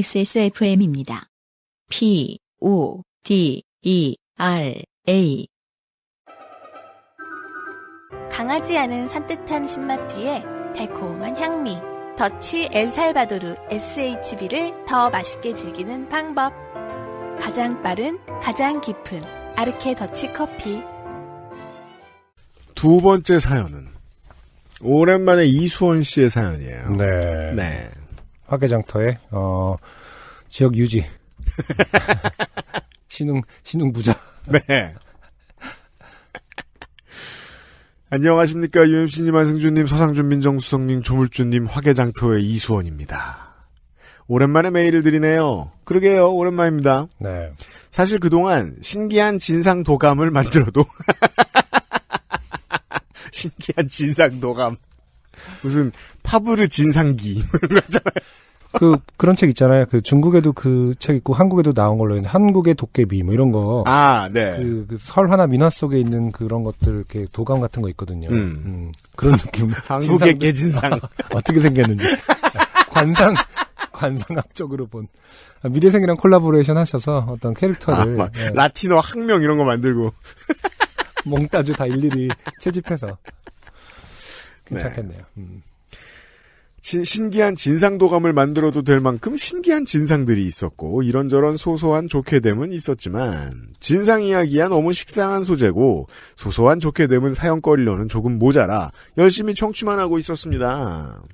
XSFM입니다. P, O, D, E, R, A. 강하지 않은 산뜻한 신맛 뒤에 달콤한 향미. 더치 엘살바도르 SHB를 더 맛있게 즐기는 방법. 가장 빠른, 가장 깊은 아르케 더치 커피. 두 번째 사연은 오랜만에 이수원 씨의 사연이에요. 네. 네. 화개장터에 어, 지역 유지 신흥 신흥 부자. 네. 안녕하십니까 유엠씨님 안승준님 서상준 민정수석님 조물주님 화개장터의 이수원입니다. 오랜만에 메일을 드리네요. 그러게요 오랜만입니다. 네. 사실 그동안 신기한 진상 도감을 만들어도 신기한 진상 도감 무슨 파브르 진상기 이런 거잖아요. 그 그런 책 있잖아요. 그 중국에도 그 책 있고 한국에도 나온 걸로 있는 한국의 도깨비 뭐 이런 거. 아, 네. 그, 그 설화나 민화 속에 있는 그런 것들 이렇게 도감 같은 거 있거든요. 음. 음 그런 느낌. 한국의 개진상 어떻게 생겼는지 관상 관상학적으로 본 아, 미대생이랑 콜라보레이션 하셔서 어떤 캐릭터를 아, 예. 라틴어 학명 이런 거 만들고 몽따주 다 일일이 채집해서 네. 괜찮겠네요. 네. 음. 신, 신기한 진상도감을 만들어도 될 만큼 신기한 진상들이 있었고 이런저런 소소한 좋게됨은 있었지만 진상 이야기야 너무 식상한 소재고 소소한 좋게됨은 사용거리로는 조금 모자라 열심히 청취만 하고 있었습니다.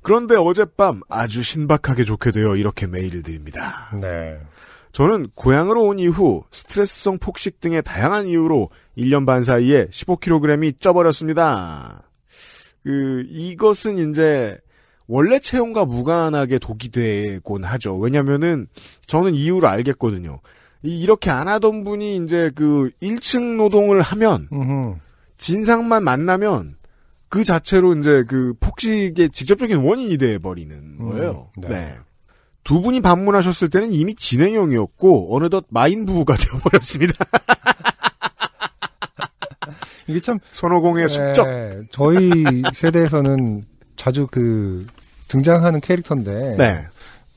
그런데 어젯밤 아주 신박하게 좋게 되어 이렇게 메일을 드립니다. 네. 저는 고향으로 온 이후 스트레스성 폭식 등의 다양한 이유로 1년 반 사이에 15kg이 쪄버렸습니다. 그, 이것은 이제 원래 채용과 무관하게 독이 되곤 하죠. 왜냐면은 저는 이유를 알겠거든요. 이렇게 안 하던 분이 이제 그 1층 노동을 하면 진상만 만나면 그 자체로 이제 그 폭식의 직접적인 원인이 돼 버리는 음, 거예요. 음, 네. 네. 두 분이 방문하셨을 때는 이미 진행형이었고 어느덧 마인 부부가 되어 버렸습니다. 이게 참 손오공의 숙적. 네, 저희 세대에서는 자주 그 등장하는 캐릭터인데 네.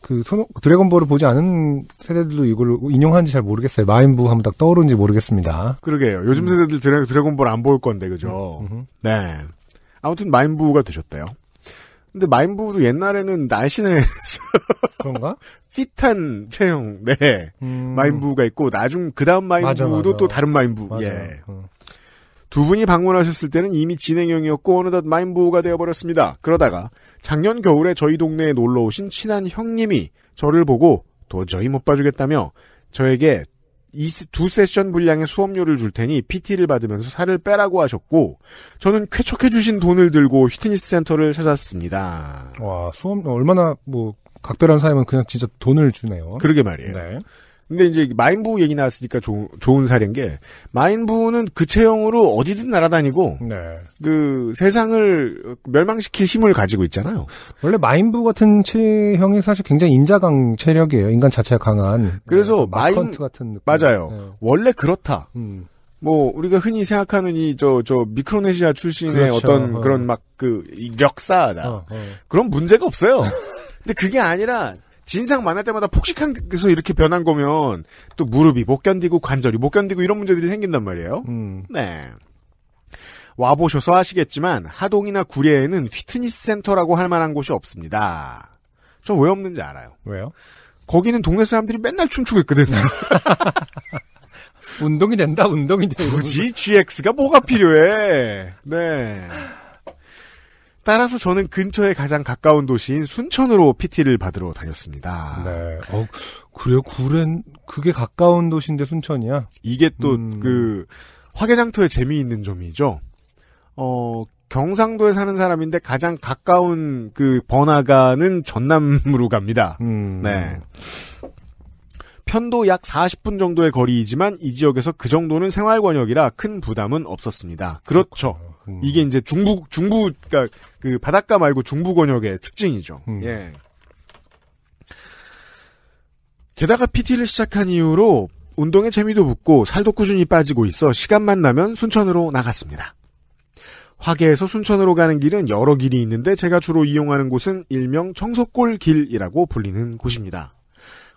그토 드래곤볼을 보지 않은 세대들도 이걸 인용하는지 잘 모르겠어요. 마인부 한번 딱 떠오르는지 모르겠습니다. 그러게요. 요즘 음. 세대들 드래, 드래곤볼 안 볼 건데 그죠? 음, 음, 네. 아무튼 마인부가 되셨대요. 근데 마인부도 옛날에는 날씬해 그런가? 핏한 체형. 네. 음. 마인부가 있고 나중 그다음 마인부도 맞아, 맞아. 또 다른 마인부. 맞아. 예. 음. 두 분이 방문하셨을 때는 이미 진행형이었고 어느덧 마인부가 되어버렸습니다. 그러다가 작년 겨울에 저희 동네에 놀러 오신 친한 형님이 저를 보고 도저히 못 봐주겠다며 저에게 이, 두 세션 분량의 수업료를 줄 테니 PT를 받으면서 살을 빼라고 하셨고 저는 쾌척해 주신 돈을 들고 휘트니스 센터를 찾았습니다. 와 수업 얼마나 뭐 각별한 사람은 그냥 진짜 돈을 주네요. 그러게 말이에요. 네. 근데 이제 마인부 얘기 나왔으니까 조, 좋은 사례인 게 마인부는 그 체형으로 어디든 날아다니고 네. 그 세상을 멸망시킬 힘을 가지고 있잖아요. 원래 마인부 같은 체형이 사실 굉장히 인자강 체력이에요. 인간 자체가 강한. 네, 그래서 네, 마인 같은 느낌. 맞아요. 네. 원래 그렇다. 음. 뭐 우리가 흔히 생각하는 이 저저 저 미크로네시아 출신의 그렇죠. 어떤 어. 그런 막 그 역사다. 어, 어. 그런 문제가 없어요. 근데 그게 아니라 진상 많을 때마다 폭식한서 이렇게 변한 거면 또 무릎이 못 견디고 관절이 못 견디고 이런 문제들이 생긴단 말이에요. 음. 네. 와보셔서 아시겠지만 하동이나 구례에는 휘트니스 센터라고 할 만한 곳이 없습니다. 전왜 없는지 알아요. 왜요? 거기는 동네 사람들이 맨날 춤추고 있거든. 요 운동이 된다, 운동이 된다. 굳이 GX가 뭐가 필요해. 네. 따라서 저는 근처에 가장 가까운 도시인 순천으로 PT를 받으러 다녔습니다. 네. 어, 그래요? 구렌 그게 가까운 도시인데 순천이야? 이게 또그 음. 화개장터의 재미있는 점이죠. 어, 경상도에 사는 사람인데 가장 가까운 그 번화가는 전남으로 갑니다. 음... 네. 편도 약 40분 정도의 거리이지만 이 지역에서 그 정도는 생활 권역이라 큰 부담은 없었습니다. 그렇죠. 음. 이게 이제 중부 중부 그러니까 그 바닷가 말고 중부 권역의 특징이죠. 음. 예. 게다가 PT를 시작한 이후로 운동의 재미도 붙고 살도 꾸준히 빠지고 있어 시간만 나면 순천으로 나갔습니다. 화계에서 순천으로 가는 길은 여러 길이 있는데 제가 주로 이용하는 곳은 일명 청석골 길이라고 불리는 곳입니다.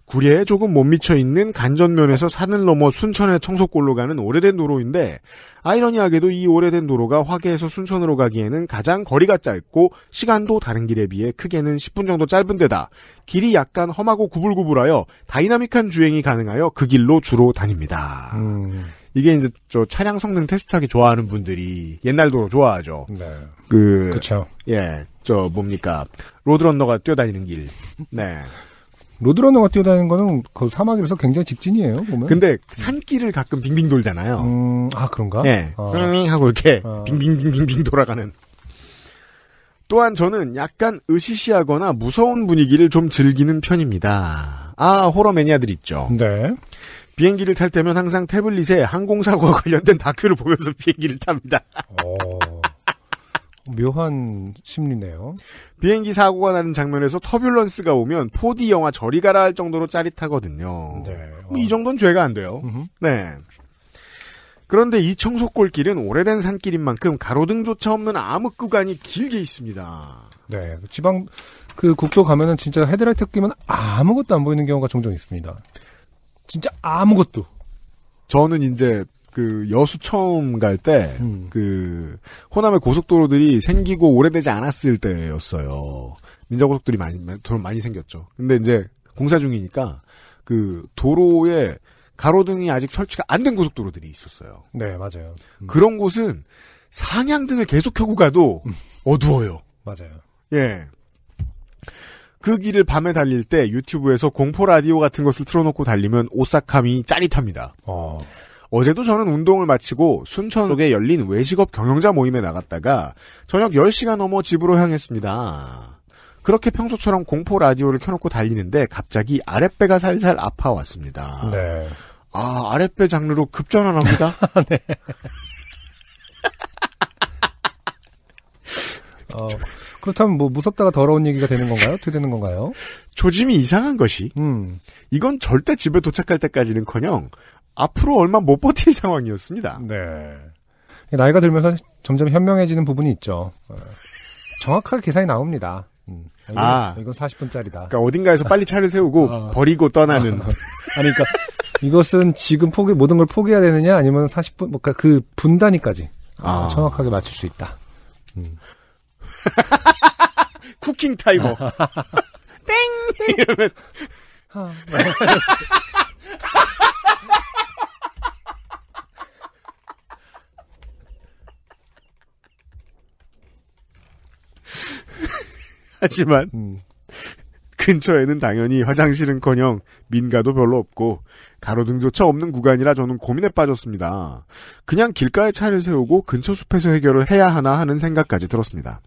구례에 조금 못 미쳐 있는 간전면에서 산을 넘어 순천의 청소골로 가는 오래된 도로인데 아이러니하게도 이 오래된 도로가 화계에서 순천으로 가기에는 가장 거리가 짧고 시간도 다른 길에 비해 크게는 10분 정도 짧은 데다 길이 약간 험하고 구불구불하여 다이나믹한 주행이 가능하여 그 길로 주로 다닙니다. 음. 이게 이제 저 차량 성능 테스트하기 좋아하는 분들이 옛날 도로 좋아하죠. 네. 그 그렇죠. 예. 저 뭡니까? 로드런너가 뛰어다니는 길. 네. 로드러너가 뛰어다니는 거는 그 사막이라서 굉장히 직진이에요, 보면. 근데 산길을 가끔 빙빙 돌잖아요. 음, 아, 그런가? 예. 네. 아. 하고 이렇게 아. 빙빙빙빙빙 돌아가는. 또한 저는 약간 으시시하거나 무서운 분위기를 좀 즐기는 편입니다. 아, 호러 매니아들 있죠. 네. 비행기를 탈 때면 항상 태블릿에 항공사고와 관련된 다큐를 보면서 비행기를 탑니다. 어. 묘한 심리네요. 비행기 사고가 나는 장면에서 터뷸런스가 오면 4D 영화 저리 가라 할 정도로 짜릿하거든요. 네. 어. 이 정도는 죄가 안 돼요. 으흠. 네. 그런데 이 청소골길은 오래된 산길인 만큼 가로등조차 없는 암흑 구간이 길게 있습니다. 네. 지방 그 국도 가면은 진짜 헤드라이트 끼면 아무것도 안 보이는 경우가 종종 있습니다. 진짜 아무것도. 저는 이제 그 여수 처음 갈 때그 음. 그 호남의 고속도로들이 생기고 오래되지 않았을 때였어요. 민자고속들이 많이 도로 많이 생겼죠. 근데 이제 공사 중이니까 그 도로에 가로등이 아직 설치가 안 된 고속도로들이 있었어요. 네, 맞아요. 음. 그런 곳은 상향등을 계속 켜고 가도 음. 어두워요. 맞아요. 예. 그 길을 밤에 달릴 때 유튜브에서 공포 라디오 같은 것을 틀어놓고 달리면 오싹함이 짜릿합니다. 어. 어제도 저는 운동을 마치고 순천 쪽에 열린 외식업 경영자 모임에 나갔다가 저녁 10시가 넘어 집으로 향했습니다. 그렇게 평소처럼 공포 라디오를 켜놓고 달리는데 갑자기 아랫배가 살살 아파왔습니다. 네. 아, 아랫배 장르로 급전환합니다. 네. 어, 그렇다면 뭐 무섭다가 더러운 얘기가 되는 건가요? 어떻게 되는 건가요? 조짐이 이상한 것이 음. 이건 절대 집에 도착할 때까지는커녕 앞으로 얼마 못 버틸 상황이었습니다. 네. 나이가 들면서 점점 현명해지는 부분이 있죠. 어, 정확하게 계산이 나옵니다. 음. 이건, 아. 이건 40분짜리다. 그러니까 어딘가에서 빨리 차를 세우고 어. 버리고 떠나는. 아니, 그러니까 이것은 지금 포기 모든 걸 포기해야 되느냐 아니면 40분 뭐, 그러니까그 분단위까지 아, 아. 정확하게 맞출 수 있다. 음. 쿠킹 타이머. 땡! 이러면. 아, 네. 하지만 음. 근처에는 당연히 화장실은커녕 민가도 별로 없고 가로등조차 없는 구간이라 저는 고민에 빠졌습니다. 그냥 길가에 차를 세우고 근처 숲에서 해결을 해야 하나 하는 생각까지 들었습니다.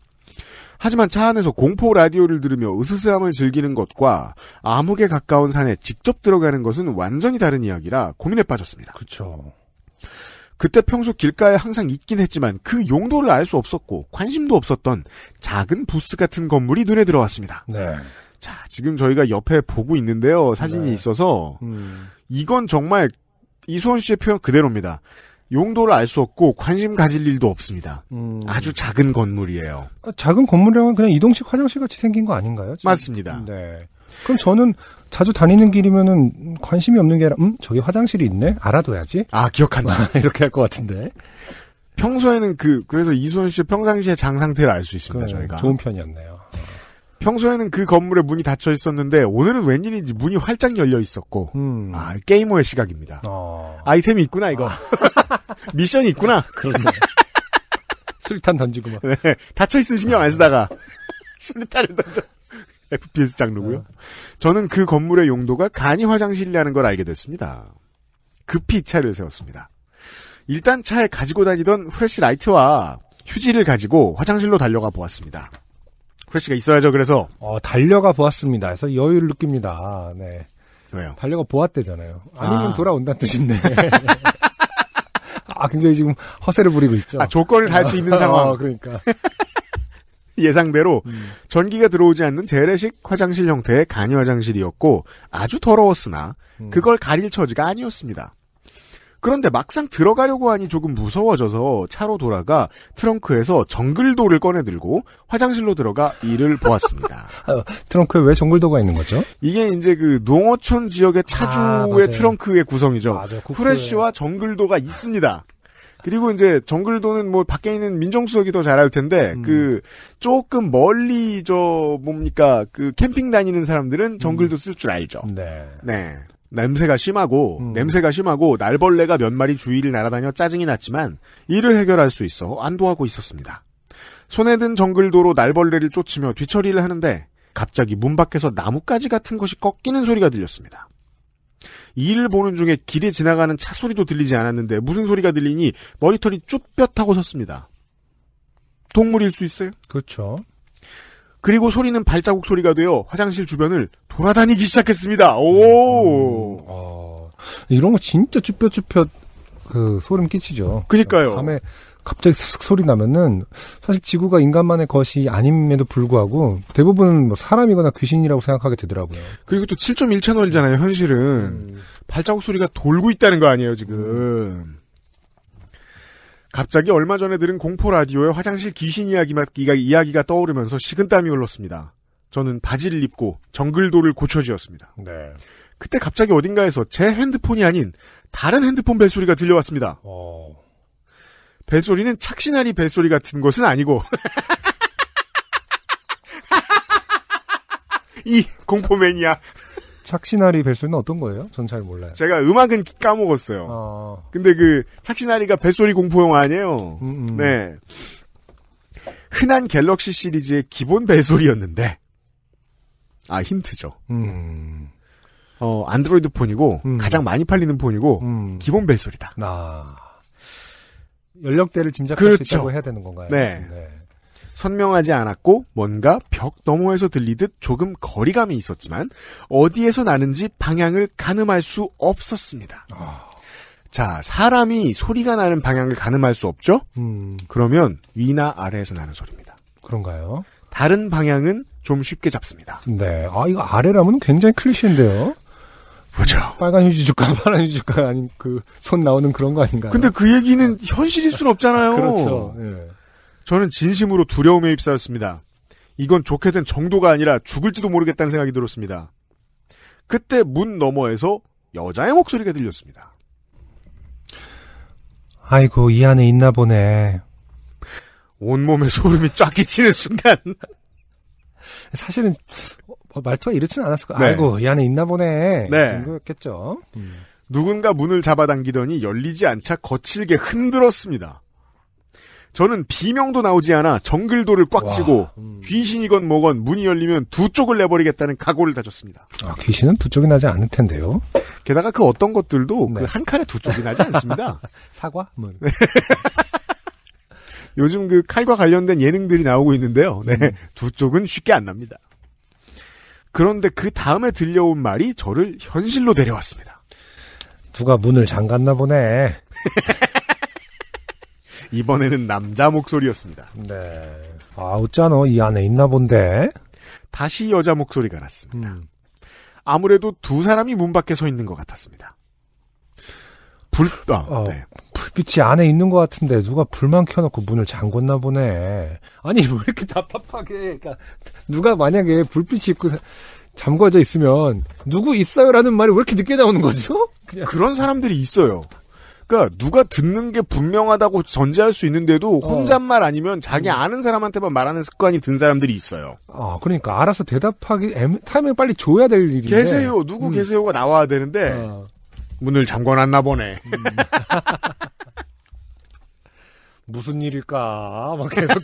하지만 차 안에서 공포 라디오를 들으며 으스스함을 즐기는 것과 암흑에 가까운 산에 직접 들어가는 것은 완전히 다른 이야기라 고민에 빠졌습니다. 그렇죠. 그때 평소 길가에 항상 있긴 했지만 그 용도를 알 수 없었고 관심도 없었던 작은 부스 같은 건물이 눈에 들어왔습니다. 네. 자, 지금 저희가 옆에 보고 있는데요. 사진이 네. 있어서 음. 이건 정말 이수원 씨의 표현 그대로입니다. 용도를 알 수 없고 관심 가질 일도 없습니다. 음... 아주 작은 건물이에요. 아, 작은 건물이라면 그냥 이동식 화장실 같이 생긴 거 아닌가요? 지금? 맞습니다. 네. 그럼 저는 자주 다니는 길이면은 관심이 없는 게 아니라 음 저기 화장실이 있네 알아둬야지. 아 기억한다 이렇게 할 것 같은데. 평소에는 그 그래서 이수원 씨의 평상시에장 상태를 알 수 있습니다 그, 저희가. 좋은 편이었네요. 평소에는 그 건물에 문이 닫혀 있었는데 오늘은 웬일인지 문이 활짝 열려 있었고 음. 아 게이머의 시각입니다. 어. 아이템이 있구나 이거 아. 미션이 있구나. 그렇네. 술탄 던지고 막 네, 닫혀 있으면 신경 안 쓰다가 술탄을 던져. FPS 장르고요. 어. 저는 그 건물의 용도가 간이 화장실이라는 걸 알게 됐습니다. 급히 차를 세웠습니다. 일단 차에 가지고 다니던 프레시 라이트와 휴지를 가지고 화장실로 달려가 보았습니다. 후레쉬가 있어야죠. 그래서 어, 달려가 보았습니다. 그래서 여유를 느낍니다. 네. 왜요? 달려가 보았대잖아요. 아니면 아. 돌아온다는 뜻인데. 아, 굉장히 지금 허세를 부리고 있죠. 아, 조건을 달 수 있는 어, 상황. 어, 그러니까. 예상대로 음. 전기가 들어오지 않는 재래식 화장실 형태의 간이 화장실이었고 아주 더러웠으나 음. 그걸 가릴 처지가 아니었습니다. 그런데 막상 들어가려고 하니 조금 무서워져서 차로 돌아가 트렁크에서 정글도를 꺼내들고 화장실로 들어가 이를 보았습니다. 어, 트렁크에 왜 정글도가 있는 거죠? 이게 이제 그 농어촌 지역의 아, 차주의 아, 트렁크의 구성이죠. 맞아요, 후레쉬와 정글도가 있습니다. 그리고 이제 정글도는 뭐 밖에 있는 민정수석이 더 잘 알 텐데 음. 그 조금 멀리 저 뭡니까 그 캠핑 다니는 사람들은 정글도 쓸 줄 알죠. 네. 네. 냄새가 심하고 음. 냄새가 심하고 날벌레가 몇 마리 주위를 날아다녀 짜증이 났지만 이를 해결할 수 있어 안도하고 있었습니다. 손에 든 정글도로 날벌레를 쫓으며 뒤처리를 하는데 갑자기 문 밖에서 나뭇가지 같은 것이 꺾이는 소리가 들렸습니다. 이를 보는 중에 길에 지나가는 차 소리도 들리지 않았는데 무슨 소리가 들리니 머리털이 쭈뼛하고 섰습니다. 동물일 수 있어요? 그렇죠. 그리고 소리는 발자국 소리가 되어 화장실 주변을 돌아다니기 시작했습니다. 오. 음, 어, 이런 거 진짜 쭈뼛쭈뼛 그 소름 끼치죠. 그니까요. 밤에 갑자기 슥 소리 나면은 사실 지구가 인간만의 것이 아님에도 불구하고 대부분 뭐 사람이거나 귀신이라고 생각하게 되더라고요. 그리고 또 7.1 채널이잖아요. 현실은 음. 발자국 소리가 돌고 있다는 거 아니에요 지금. 갑자기 얼마 전에 들은 공포 라디오의 화장실 귀신 이야기가, 이야기가 떠오르면서 식은땀이 흘렀습니다. 저는 바지를 입고 정글도를 고쳐지었습니다. 네. 그때 갑자기 어딘가에서 제 핸드폰이 아닌 다른 핸드폰 벨소리가 들려왔습니다. 오. 어. 벨소리는 착신아리 벨소리 같은 것은 아니고 이 공포 매니아 착시나리 벨소리는 어떤 거예요? 전 잘 몰라요. 제가 음악은 까먹었어요. 어... 근데 그 착시나리가 벨소리 공포용 아니에요. 음음. 음. 네. 흔한 갤럭시 시리즈의 기본 벨소리였는데 아 힌트죠. 음. 어 안드로이드 폰이고 음. 가장 많이 팔리는 폰이고 음. 기본 벨소리다. 아. 연령대를 짐작할 그렇죠. 수 있다고 그렇죠. 해야 되는 건가요? 네. 네. 선명하지 않았고 뭔가 벽 너머에서 들리듯 조금 거리감이 있었지만 어디에서 나는지 방향을 가늠할 수 없었습니다. 아... 자, 사람이 소리가 나는 방향을 가늠할 수 없죠? 음... 그러면 위나 아래에서 나는 소리입니다. 그런가요? 다른 방향은 좀 쉽게 잡습니다. 네. 아, 이거 아래라면 굉장히 클리셰인데요. 그죠. 빨간 휴지 주가, 파란 휴지 주가, 아닌 그, 손 나오는 그런 거 아닌가요? 근데 그 얘기는 현실일 순 없잖아요. 그렇죠. 예. 저는 진심으로 두려움에 휩싸였습니다. 이건 좋게 된 정도가 아니라 죽을지도 모르겠다는 생각이 들었습니다. 그때 문 너머에서 여자의 목소리가 들렸습니다. 아이고, 이 안에 있나 보네. 온몸에 소름이 쫙 끼치는 순간. 사실은 어, 말투가 이렇지는 않았을 거예요. 네. 아이고, 이 안에 있나 보네. 네. 정도였겠죠. 음. 누군가 문을 잡아당기더니 열리지 않자 거칠게 흔들었습니다. 저는 비명도 나오지 않아 정글도를 꽉 쥐고 와, 음. 귀신이건 뭐건 문이 열리면 두 쪽을 내버리겠다는 각오를 다졌습니다. 아, 귀신은 두 쪽이 나지 않을 텐데요. 게다가 그 어떤 것들도 그 네. 그한 칸에 두 쪽이 나지 않습니다. 사과? 뭐. 네. 요즘 그 칼과 관련된 예능들이 나오고 있는데요. 네. 음. 두 쪽은 쉽게 안 납니다. 그런데 그 다음에 들려온 말이 저를 현실로 데려왔습니다. 누가 문을 잠갔나 보네. 이번에는 남자 목소리였습니다. 네. 아, 어쩌노? 이 안에 있나 본데? 다시 여자 목소리가 났습니다. 음. 아무래도 두 사람이 문 밖에 서 있는 것 같았습니다. 불, 아, 어, 네. 불빛이 안에 있는 것 같은데 누가 불만 켜놓고 문을 잠궜나 보네. 아니 왜 이렇게 답답하게? 그러니까 누가 만약에 불빛이 있고 잠궈져 있으면 누구 있어요라는 말이 왜 이렇게 늦게 나오는 거죠? 그냥. 그런 사람들이 있어요. 그러니까 누가 듣는 게 분명하다고 전제할 수 있는데도 어. 혼잣말 아니면 자기 음. 아는 사람한테만 말하는 습관이 든 사람들이 있어요. 아, 그러니까 알아서 대답하기 타이밍 빨리 줘야 될 일인데. 계세요. 누구 음. 계세요가 나와야 되는데 어. 문을 잠궈놨나 보네. 음. 무슨 일일까? 막 계속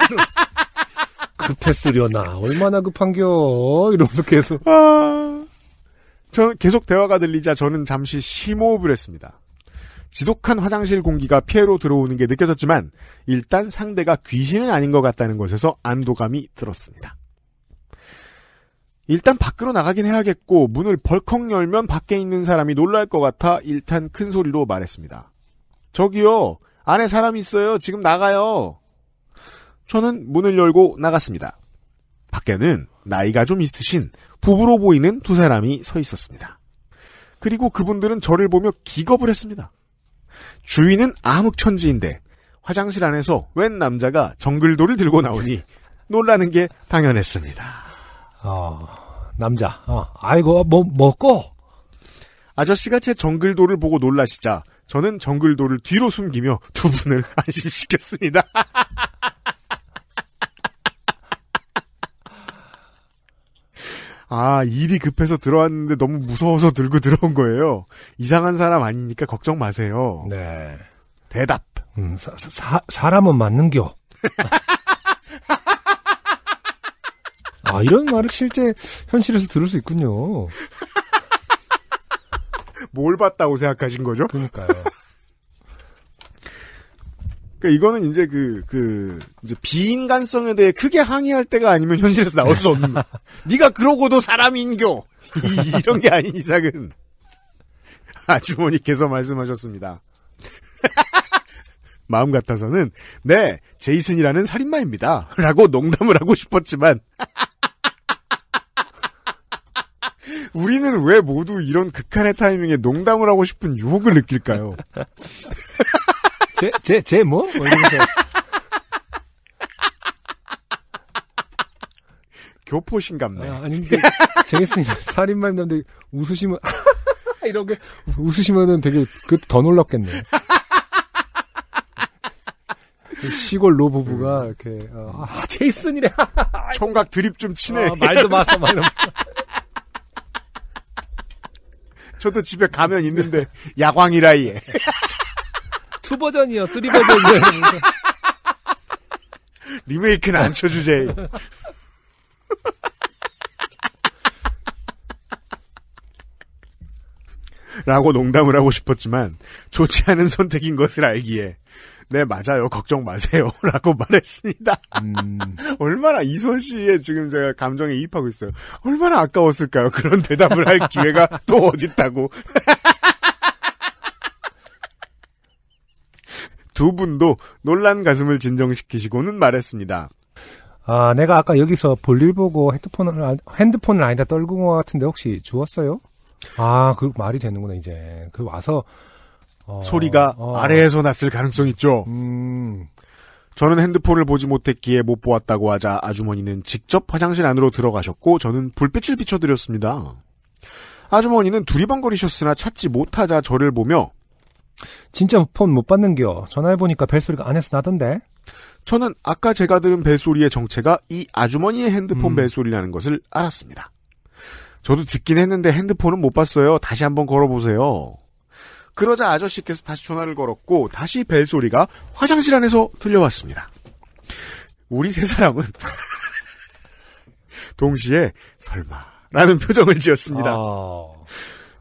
급했으려나 얼마나 급한겨 이러면서 계속. 아, 저 계속 대화가 들리자 저는 잠시 심호흡을 했습니다. 지독한 화장실 공기가 피해로 들어오는 게 느껴졌지만 일단 상대가 귀신은 아닌 것 같다는 것에서 안도감이 들었습니다. 일단 밖으로 나가긴 해야겠고 문을 벌컥 열면 밖에 있는 사람이 놀랄 것 같아 일단 큰 소리로 말했습니다. 저기요 안에 사람 있어요 지금 나가요. 저는 문을 열고 나갔습니다. 밖에는 나이가 좀 있으신 부부로 보이는 두 사람이 서 있었습니다. 그리고 그분들은 저를 보며 기겁을 했습니다. 주인은 암흑천지인데 화장실 안에서 웬 남자가 정글도를 들고 나오니 놀라는 게 당연했습니다. 어, 남자, 어, 아이고, 뭐, 먹고? 아저씨가 제 정글도를 보고 놀라시자 저는 정글도를 뒤로 숨기며 두 분을 안심시켰습니다. 아, 일이 급해서 들어왔는데 너무 무서워서 들고 들어온 거예요. 이상한 사람 아니니까 걱정 마세요. 네. 대답. 음, 사, 사, 사람은 맞는겨. 아, 이런 말을 실제 현실에서 들을 수 있군요. 뭘 봤다고 생각하신 거죠? 그니까요 그러니까 이거는 이제 그, 그, 이제 비인간성에 대해 크게 항의할 때가 아니면 현실에서 나올 수 없는. 네가 그러고도 사람인교! 이, 이런 게 아닌 이상은. 아주머니께서 말씀하셨습니다. 마음 같아서는, 네, 제이슨이라는 살인마입니다. 라고 농담을 하고 싶었지만, 우리는 왜 모두 이런 극한의 타이밍에 농담을 하고 싶은 유혹을 느낄까요? 제, 제, 제 뭐? 뭐 이러면서. 교포신감네. 아, 아닌데, 재밌으니까 살인마 입는데 웃으시면, 이러 게, 웃으시면은 되게, 그, 더 놀랍겠네. 그 시골 로부부가 음. 이렇게 어, 아 제이슨이래 총각 드립 좀 치네 아, 말도 마서 말도 저도 집에 가면 있는데 야광이라 이투 버전이요, 쓰리 버전이요. 리메이크는 안 쳐주제. 라고 농담을 하고 싶었지만 좋지 않은 선택인 것을 알기에 네 맞아요 걱정 마세요라고 말했습니다. 음... 얼마나 이선 씨의 지금 제가 감정에 이입하고 있어요. 얼마나 아까웠을까요? 그런 대답을 할 기회가 또어딨다고 두 분도 놀란 가슴을 진정시키시고는 말했습니다. 아, 내가 아까 여기서 볼일 보고 헤드폰을, 핸드폰을 아니다 떨군 것 같은데 혹시 주웠어요? 아, 그 말이 되는구나, 이제. 그 와서. 어, 소리가 어. 아래에서 났을 가능성 있죠? 음. 저는 핸드폰을 보지 못했기에 못 보았다고 하자 아주머니는 직접 화장실 안으로 들어가셨고 저는 불빛을 비춰드렸습니다. 아주머니는 두리번거리셨으나 찾지 못하자 저를 보며 진짜 폰 못 받는겨. 전화해보니까 벨소리가 안에서 나던데. 저는 아까 제가 들은 벨소리의 정체가 이 아주머니의 핸드폰 음. 벨소리라는 것을 알았습니다. 저도 듣긴 했는데 핸드폰은 못 봤어요. 다시 한번 걸어보세요. 그러자 아저씨께서 다시 전화를 걸었고 다시 벨소리가 화장실 안에서 들려왔습니다. 우리 세 사람은 동시에 설마 라는 표정을 지었습니다. 아...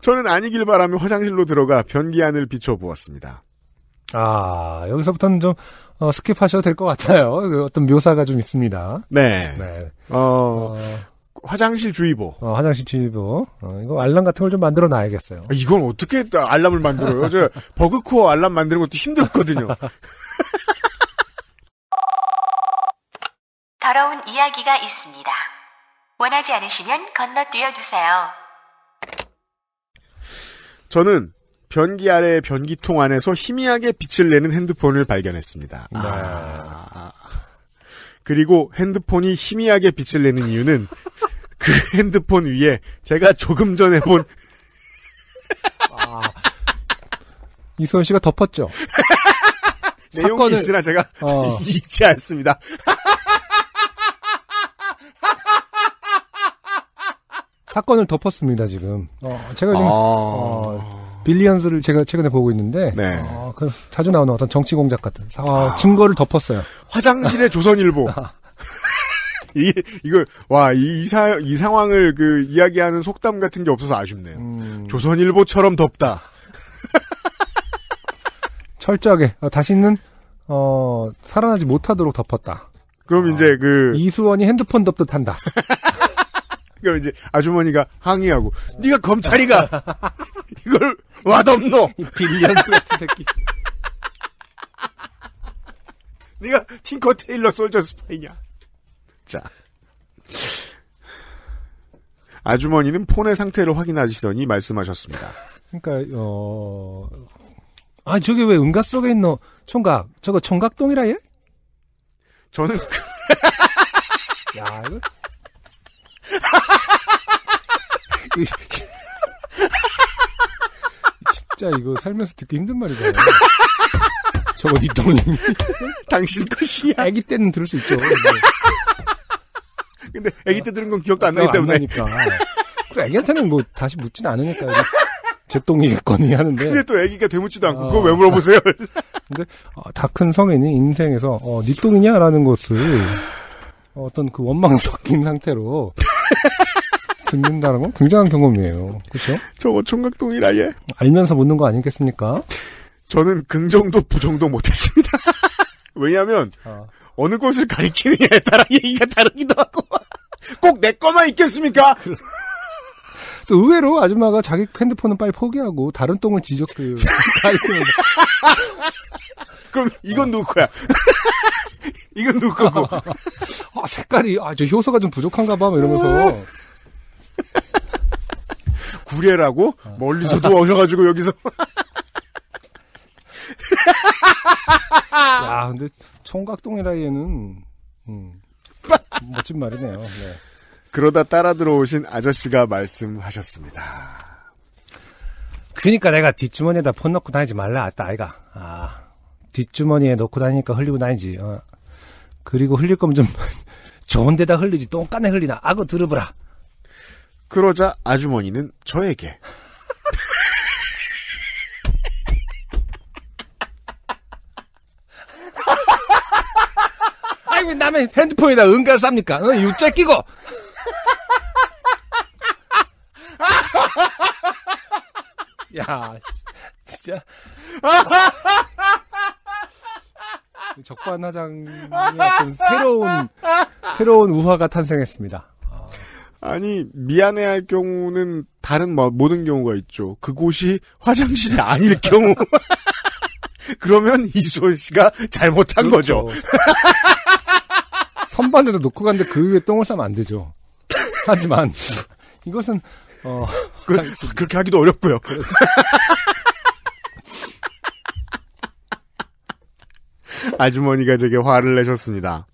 저는 아니길 바라며 화장실로 들어가 변기 안을 비춰보았습니다. 아, 여기서부터는 좀 어, 스킵하셔도 될 것 같아요. 그 어떤 묘사가 좀 있습니다. 네. 네. 어, 어, 화장실 주의보. 어, 화장실 주의보. 어, 이거 알람 같은 걸 좀 만들어 놔야겠어요. 아, 이건 어떻게 알람을 만들어요? 저 버그코어 알람 만드는 것도 힘들었거든요. 더러운 이야기가 있습니다. 원하지 않으시면 건너뛰어 주세요. 저는 변기 아래의 변기통 안에서 희미하게 빛을 내는 핸드폰을 발견했습니다. 네. 아... 그리고 핸드폰이 희미하게 빛을 내는 이유는 그 핸드폰 위에 제가 조금 전에 본 아. 이수원 씨가 덮었죠. 내용이 사건을... 있으나 제가 어... 잊지 않습니다. 사건을 덮었습니다 지금. 어, 제가 지금 아... 어, 빌리언스를 제가 최근에 보고 있는데 네. 어, 그 자주 나오는 어떤 정치 공작 같은 어, 아... 증거를 덮었어요. 화장실의 조선일보. 이 이걸 와이사이 상황을 그 이야기하는 속담 같은 게 없어서 아쉽네요. 음... 조선일보처럼 덥다. 철저하게 어, 다시는 어, 살아나지 못하도록 덮었다. 그럼 어, 이제 그 이수원이 핸드폰 덮듯 한다. 그럼 이제 아주머니가 항의하고 네가 검찰이가 이걸 와덤노 빌리언스 같은 새끼. 네가 틴커 테일러 솔저 스파이냐? 자. 아주머니는 폰의 상태를 확인하시더니 말씀하셨습니다. 그러니까 어. 아 저게 왜응가 속에 있노 총각 저거 총각동이라 예? 저는 그 야 이거 진짜 이거 살면서 듣기 힘든 말이잖아요. 저거 네 돈이 당신 것이야. 아기 때는 들을 수 있죠. 근데 아기 때 들은 건 기억도 안 나기 때문에. 니까 그래 아기한테는 뭐 다시 묻진 않으니까. 제 똥이겠거니 하는데. 근데 또 아기가 되묻지도 않고 어. 그거 왜 물어보세요? 근데 어, 아, 다큰 성인이 인생에서 어, 네 똥이냐라는 것을 어, 어떤 그 원망 섞인 상태로 듣는다는 건 굉장한 경험이에요. 그렇죠? 저거 총각동이라 예. 알면서 묻는 거 아니겠습니까? 저는 긍정도 부정도 못했습니다. 왜냐하면 어. 느 곳을 가리키느냐에 따라 얘기가 다르기도 하고 꼭 내 거만 있겠습니까? 또 의외로 아줌마가 자기 핸드폰은 빨리 포기하고 다른 똥을 지적 그 그럼 이건 누구 야 이건 누구 거고? 아 색깔이 아 저 효소가 좀 부족한가 봐 뭐 이러면서 구례라고 멀리서도 오셔가지고 여기서 야 근데 총각동이라 얘는 음, 멋진 말이네요. 네. 그러다 따라 들어오신 아저씨가 말씀하셨습니다. 그니까 내가 뒷주머니에다 폰 넣고 다니지 말라 했다 아이가. 아 뒷주머니에 넣고 다니니까 흘리고 다니지. 어. 그리고 흘릴 거면 좀 좋은 데다 흘리지 똥간에 흘리나 아고 들어브라 그러자 아주머니는 저에게 아이고 남의 핸드폰에다 응가를 쌉니까? 응, 어, 유자 끼고 야, 진짜. 적반하장의 어떤 새로운 새로운 우화가 탄생했습니다. 아. 아니 미안해할 경우는 다른 모든 경우가 있죠. 그곳이 화장실이 아닐 경우. 그러면 이수원 씨가 잘못한 그렇죠. 거죠. 선반대로 놓고 갔는데 그 위에 똥을 싸면 안 되죠. 하지만 이것은 그, 그렇게 하기도 어렵고요. 아주머니가 제게 화를 내셨습니다.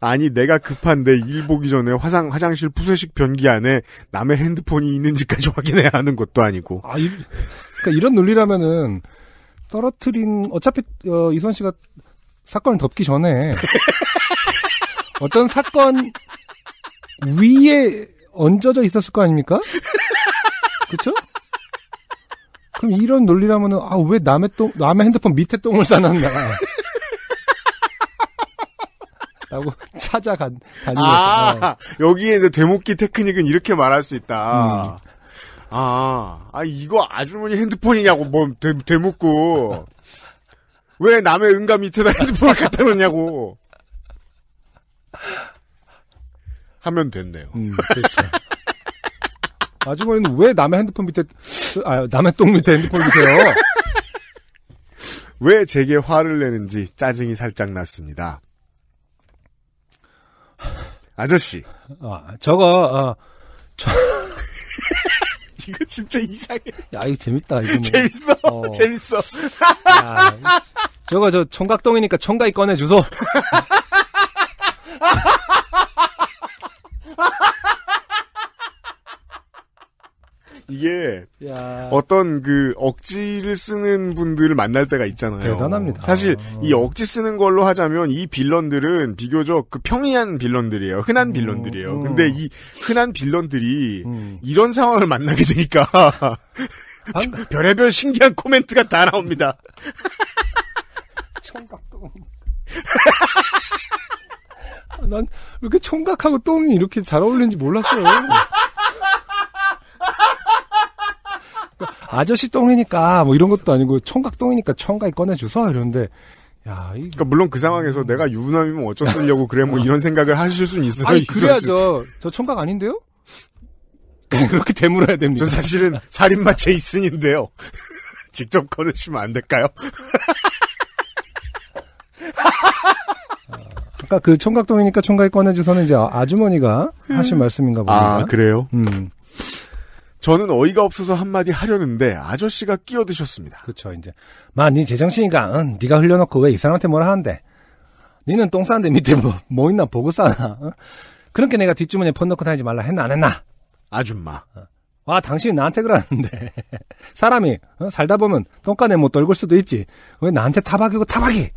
아니 내가 급한데 일 보기 전에 화상 화장실 푸쇄식 변기 안에 남의 핸드폰이 있는지까지 확인해야 하는 것도 아니고. 아, 이, 그러니까 이런 논리라면은 떨어뜨린 어차피 어, 이선 씨가 사건을 덮기 전에 어떤 사건 위에 얹어져 있었을 거 아닙니까? 그쵸 그럼 이런 논리라면은 아왜 남의 똥 남의 핸드폰 밑에 똥을 싸놨나? 라고 찾아간 다니면서 아, 여기에 되묻기 테크닉은 이렇게 말할 수 있다. 음. 아, 아 이거 아주머니 핸드폰이냐고 뭐 되, 되묻고 왜 남의 응가 밑에다 핸드폰을 갖다 놓냐고. 하면 됐네요. 음, 그렇죠. 아주머니는 왜 남의 핸드폰 밑에, 아, 남의 똥 밑에 핸드폰 밑세요왜 제게 화를 내는지 짜증이 살짝 났습니다. 아저씨. 아, 저거, 아, 저. 이거 진짜 이상해. 야, 이거 재밌다. 이거 뭐. 재밌어. 어. 재밌어. 야, 저거 저 청각동이니까 청각이 꺼내주소. 이게 야. 어떤 그 억지를 쓰는 분들을 만날 때가 있잖아요. 대단합니다. 사실 이 억지 쓰는 걸로 하자면 이 빌런들은 비교적 그 평이한 빌런들이에요. 흔한 음, 빌런들이에요. 음. 근데 이 흔한 빌런들이 음. 이런 상황을 만나게 되니까 방... 별의별 신기한 코멘트가 다 나옵니다. 총각똥. 아, 난왜 이렇게 총각하고 똥이 이렇게 잘 어울리는지 몰랐어요. 아저씨 똥이니까 뭐 이런 것도 아니고 청각 똥이니까 청각이 꺼내줘서 이러는데 야, 이... 그러니까 물론 그 상황에서 내가 유부남이면 어쩔 수 있려고 그래 뭐 이런 생각을 하실 수는 있어요. 아니, 그래야죠. 저 청각 아닌데요? 그렇게 되물어야 됩니다. 저 사실은 살인마 제이슨인데요. 직접 꺼내시면 안 될까요? 아까 그 청각동이니까 청각이 꺼내주서는 이제 아주머니가 하신 음. 말씀인가 보네요. 아, 그래요? 음. 저는 어이가 없어서 한마디 하려는데 아저씨가 끼어드셨습니다. 그렇죠. 이제 마네 제정신이니 응, 네가 흘려놓고 왜 이 사람한테 뭐라 하는데 니는 똥 싸는데 밑에 뭐, 뭐 있나 보고 싸나 어? 그렇게 내가 뒷주머니에 폰 넣고 다니지 말라 했나 안 했나 아줌마 어. 와 당신이 나한테 그러는데 사람이 어? 살다 보면 똥간에 못 떨굴 수도 있지 왜 나한테 타박이고 타박이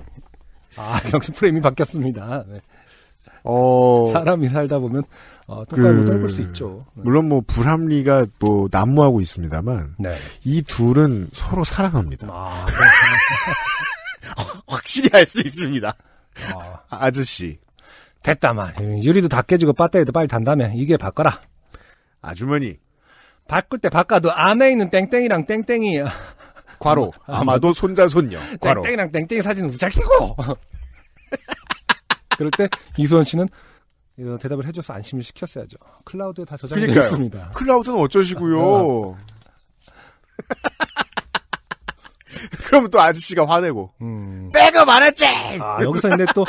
아 역시 프레임이 바뀌었습니다 네. 어... 사람이 살다 보면 어, 똑바로 그... 떨굴 수 있죠. 네. 물론 뭐 불합리가 뭐 난무하고 있습니다만 네. 이 둘은 서로 사랑합니다. 아, 확실히 알 수 있습니다. 아. 아저씨 됐다만 유리도 다 깨지고 배터리도 빨리 단다면 이게 바꿔라. 아주머니 바꿀 때 바꿔도 안에 있는 땡땡이랑 땡땡이 과로 아마도 손자 손녀 땡땡이랑 땡땡이 사진 우짤 끼고 그럴 때 이수원 씨는 대답을 해줘서 안심을 시켰어야죠. 클라우드에 다 저장돼 있습니다. 클라우드는 어쩌시고요. 아. 그럼 또 아저씨가 화내고 음. 빼고 말했지. 아, 여기서 근제또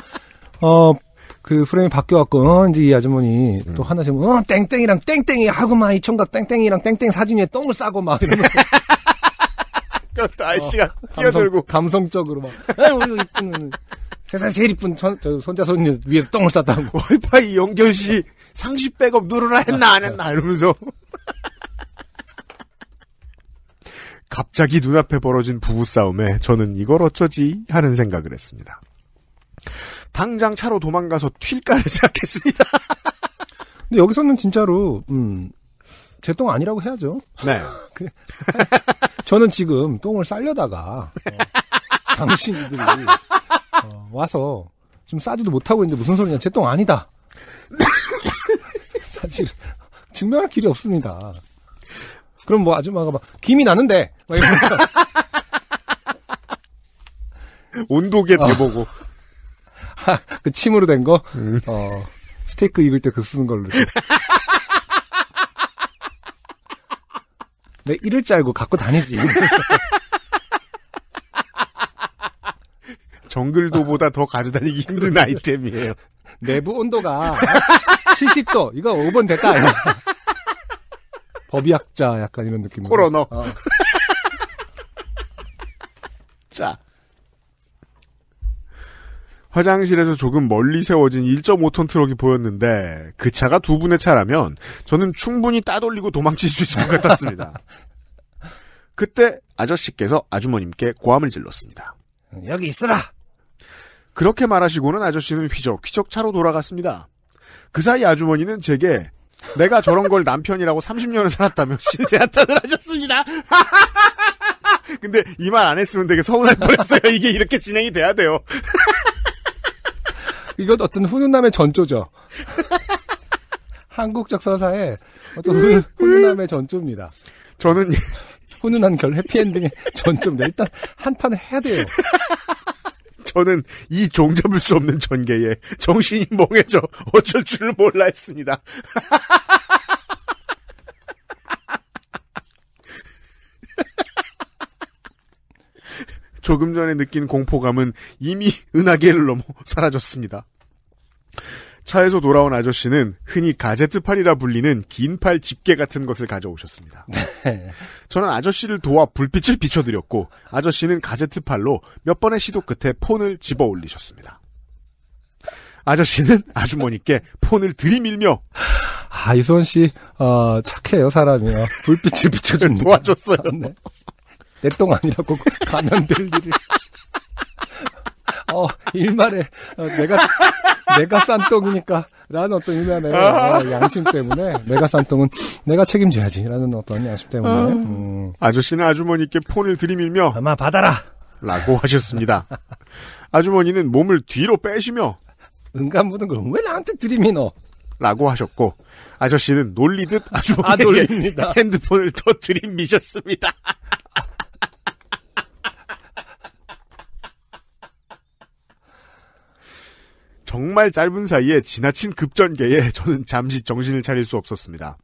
어. 그 프레임이 바뀌어갖고, 어, 이제 이 아주머니 음. 또 하나 지금, 어, 땡땡이랑 땡땡이 하고 막, 이 총각 땡땡이랑 땡땡 사진 위에 똥을 싸고 막 이러면서. 그럼 또 아저씨가 어, 뛰어들고. 감성, 감성적으로 막, 에이, 우리 이쁜 세상 제일 이쁜 손자 손녀 위에 똥을 쌌다고. 와이파이 연결 시 상시 백업 누르라 했나 안 했나 이러면서. 갑자기 눈앞에 벌어진 부부싸움에 저는 이걸 어쩌지 하는 생각을 했습니다. 당장 차로 도망가서 튈까를 생각했습니다. 근데 여기서는 진짜로 음, 제 똥 아니라고 해야죠. 네. 저는 지금 똥을 쌀려다가 어, 당신들이 어, 와서 좀 싸지도 못하고 있는데 무슨 소리냐. 제똥 아니다. 사실 증명할 길이 없습니다. 그럼 뭐 아줌마가 막 김이 나는데 막 이러면서 온도계 어. 대보고 아, 그 침으로 된 거. 음. 어, 스테이크 익을 때그 쓰는 걸로. 내이를짤고 갖고 다니지. 정글도보다 더 가져다니기 힘든 그렇죠. 아이템이에요. 내부 온도가 70도. 이거 5번 됐다. 법의학자 약간 이런 느낌. 코로너. 어. 자. 화장실에서 조금 멀리 세워진 1.5톤 트럭이 보였는데 그 차가 두 분의 차라면 저는 충분히 따돌리고 도망칠 수 있을 것 같았습니다. 그때 아저씨께서 아주머님께 고함을 질렀습니다. 여기 있어라. 그렇게 말하시고는 아저씨는 휘적 휘적 차로 돌아갔습니다. 그 사이 아주머니는 제게 내가 저런 걸 남편이라고 30년을 살았다며 신세한탄을 하셨습니다. 근데 이 말 안 했으면 되게 서운할 뻔했어요. 이게 이렇게 진행이 돼야 돼요. 이건 어떤 훈훈함의 전조죠. 한국적 서사의 어떤 훈, 훈훈함의 전조입니다. 저는 훈훈한 결 해피엔딩의 전조입니다. 일단 한탄을 해야 돼요. 저는 이 종잡을 수 없는 전개에 정신이 멍해져 어쩔 줄 몰라 했습니다. 조금 전에 느낀 공포감은 이미 은하계를 넘어 사라졌습니다. 차에서 돌아온 아저씨는 흔히 가제트팔이라 불리는 긴팔 집게 같은 것을 가져오셨습니다. 네. 저는 아저씨를 도와 불빛을 비춰드렸고 아저씨는 가제트팔로 몇 번의 시도 끝에 폰을 집어 올리셨습니다. 아저씨는 아주머니께 폰을 들이밀며 아이수원씨 어, 착해요 사람이요 불빛을 비춰준 도와줬어요. 네. 내똥 아니라고 가면 될 일을. 어, 일말에 어, 내가 내가 싼 똥이니까 라는 어떤 유명한 아. 어, 양심 때문에 내가 싼 똥은 내가 책임져야지 라는 어떤 양심 때문에 아. 음. 아저씨는 아주머니께 폰을 들이밀며 아마 받아라 라고 하셨습니다. 아주머니는 몸을 뒤로 빼시며 응감 모든 걸왜 나한테 들이미노? 라고 하셨고 아저씨는 놀리듯 아주머니에 아, 핸드폰을 더 들이미셨습니다. 정말 짧은 사이에 지나친 급전개에 저는 잠시 정신을 차릴 수 없었습니다.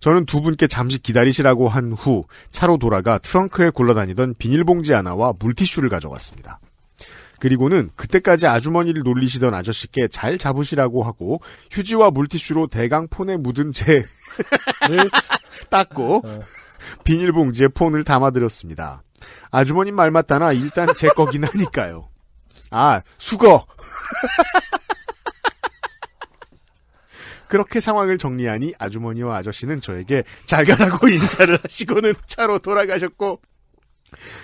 저는 두 분께 잠시 기다리시라고 한 후 차로 돌아가 트렁크에 굴러다니던 비닐봉지 하나와 물티슈를 가져갔습니다. 그리고는 그때까지 아주머니를 놀리시던 아저씨께 잘 잡으시라고 하고 휴지와 물티슈로 대강 폰에 묻은 제 닦고 어. 비닐봉지에 폰을 담아드렸습니다. 아주머님 말 맞다나 일단 제 거긴 하니까요. 아, 수거. 그렇게 상황을 정리하니 아주머니와 아저씨는 저에게 잘 가라고 인사를 하시고는 차로 돌아가셨고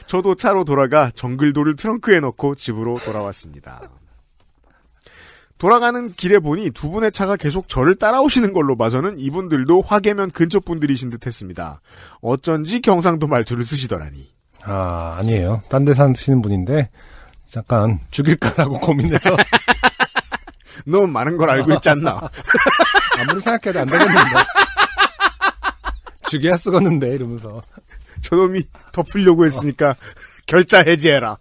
저도 차로 돌아가 정글도를 트렁크에 넣고 집으로 돌아왔습니다. 돌아가는 길에 보니 두 분의 차가 계속 저를 따라오시는 걸로 봐서는 이분들도 화계면 근처 분들이신 듯 했습니다. 어쩐지 경상도 말투를 쓰시더라니. 아, 아니에요. 딴 데 사시는 분인데 잠깐 죽일까라고 고민해서 너무 많은 걸 알고 있지 않나. 아무리 생각해도 안 되겠는데. 죽여야 쓰겠는데 이러면서. 저놈이 덮으려고 했으니까 어. 결자 해지해라.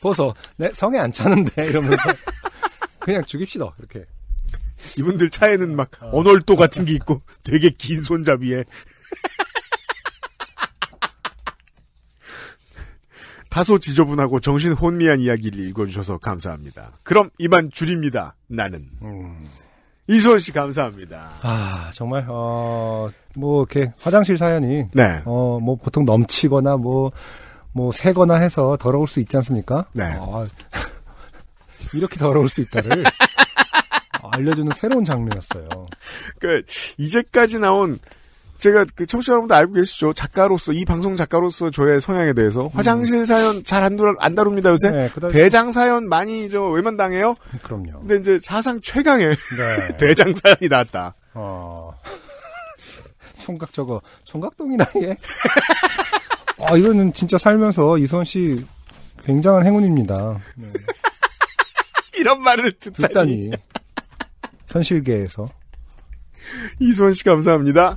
보소, 내 성에 안 차는데 이러면서 그냥 죽입시다 이렇게. 이분들 차에는 막 어. 언월도 같은 게 있고 되게 긴 손잡이에 다소 지저분하고 정신 혼미한 이야기를 읽어주셔서 감사합니다. 그럼 이만 줄입니다. 나는. 음. 이소연 씨 감사합니다. 아 정말 어 뭐 이렇게 화장실 사연이 네. 어뭐 보통 넘치거나 뭐뭐 뭐 새거나 해서 더러울 수 있지 않습니까? 네. 어, 이렇게 더러울 수 있다를 알려주는 새로운 장르였어요. 그 이제까지 나온 제가 그 청취자 여러분들 알고 계시죠? 작가로서 이 방송 작가로서 저의 성향에 대해서 음. 화장실 사연 잘 안 다룹니다 요새 네, 대장 사연 많이 저외만당해요 그럼요. 근데 이제 사상 최강의 네. 대장 사연이 나왔다. 어. 총각 저거 총각동이라니. 아 이거는 진짜 살면서 이선 씨 굉장한 행운입니다. 네. 이런 말을 듣다니. 듣다니. 현실계에서 이선씨 감사합니다.